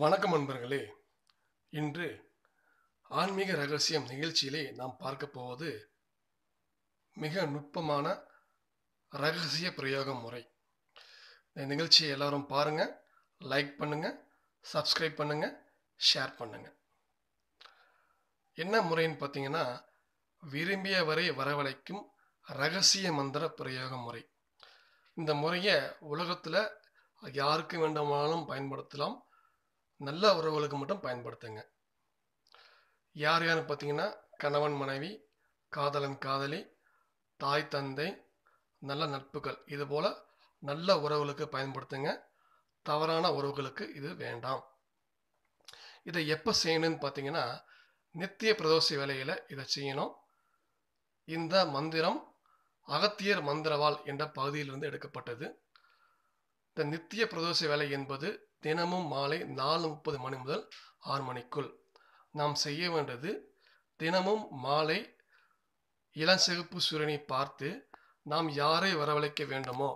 வணக்கம் நண்பர்களே இன்று ஆன்மீக ரகசியம் நிகழ்ச்சியிலே நாம் பார்க்க போவது மிக நுட்பமான ரகசிய பிரயோக முறை இந்த நிகழ்ச்சியை எல்லாரும் பாருங்க லைக் பண்ணுங்க சப்ஸ்கிரைப் பண்ணுங்க ஷேர் பண்ணுங்க என்ன முறைன்னு பார்த்தீங்கன்னா விரும்பிய வரை வரவழைக்கும் ரகசிய மந்திர பிரயோக முறை இந்த முறையை உலகத்தில் யாருக்கு வேண்டுமானாலும் பயன்படுத்தலாம் நல்ல உறவுகளுக்கு மட்டும் பயன்படுத்துங்க யார் யாருன்னு பார்த்தீங்கன்னா கணவன் மனைவி காதலன் காதலி தாய் தந்தை நல்ல நட்புகள் இது போல் நல்ல உறவுகளுக்கு பயன்படுத்துங்க தவறான உறவுகளுக்கு இது வேண்டாம் இதை எப்போ செய்யணும்னு பார்த்தீங்கன்னா நித்திய பிரதோஷ வேலையில் இதை செய்யணும் இந்த மந்திரம் அகத்தியர் மந்திரவாள் என்ற பகுதியிலிருந்து எடுக்கப்பட்டது இந்த நித்திய பிரதோஷ வேலை என்பது தினமும் மாலை நாலு முப்பது மணி முதல் ஆறு மணிக்குள் நாம் செய்ய வேண்டது தினமும் மாலை இளஞ்சிகப்பு சூரியனை பார்த்து நாம் யாரை வரவழைக்க வேண்டுமோ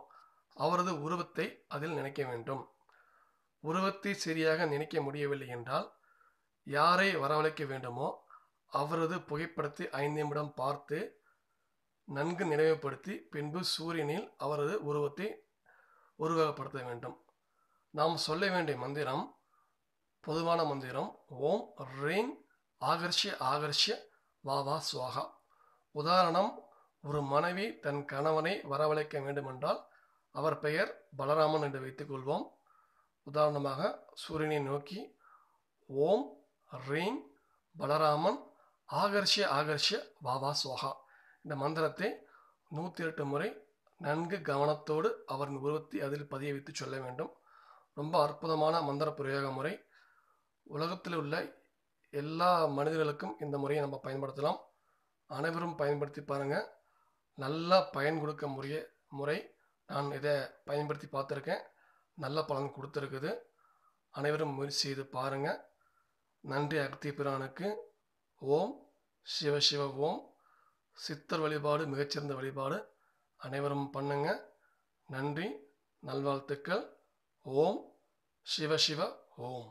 அவரது உருவத்தை அதில் நினைக்க வேண்டும் உருவத்தை சரியாக நினைக்க முடியவில்லை என்றால் யாரை வரவழைக்க வேண்டுமோ அவரது புகைப்படத்தை ஐந்து நிமிடம் பார்த்து நன்கு நினைவுபடுத்தி பின்பு சூரியனில் அவரது உருவத்தை உருவகப்படுத்த வேண்டும் நாம் சொல்ல வேண்டிய மந்திரம் பொதுவான மந்திரம் ஓம் ரீங் ஆகர்ஷிய ஆகர்ஷிய வா வா சுவாகா உதாரணம் ஒரு மனைவி தன் கணவனை வரவழைக்க வேண்டுமென்றால் அவர் பெயர் பலராமன் என்று வைத்துக்கொள்வோம் உதாரணமாக சூரியனை நோக்கி ஓம் ரீங் பலராமன் ஆகர்ஷிய ஆகர்ஷிய வா வா சுவாகா இந்த மந்திரத்தை நூற்றி எட்டு முறை நன்கு கவனத்தோடு அவரின் உருவத்தை அதில் பதிய வைத்து சொல்ல வேண்டும் ரொம்ப அற்புதமான மந்திர பிரயோக முறை உலகத்தில் உள்ள எல்லா மனிதர்களுக்கும் இந்த முறையை நம்ம பயன்படுத்தலாம் அனைவரும் பயன்படுத்தி பாருங்கள் நல்லா பயன் கொடுக்க முறைய முறை நான் இதை பயன்படுத்தி பார்த்துருக்கேன் நல்ல பலன் கொடுத்துருக்குது அனைவரும் முயற்சி செய்து பாருங்கள் நன்றி அக்தி பிரானுக்கு ஓம் சிவ சிவ ஓம் சித்தர் வழிபாடு மிகச்சிறந்த வழிபாடு அனைவரும் பண்ணுங்க நன்றி நல்வாழ்த்துக்கள் ஓம் சிவ சிவ ஓம்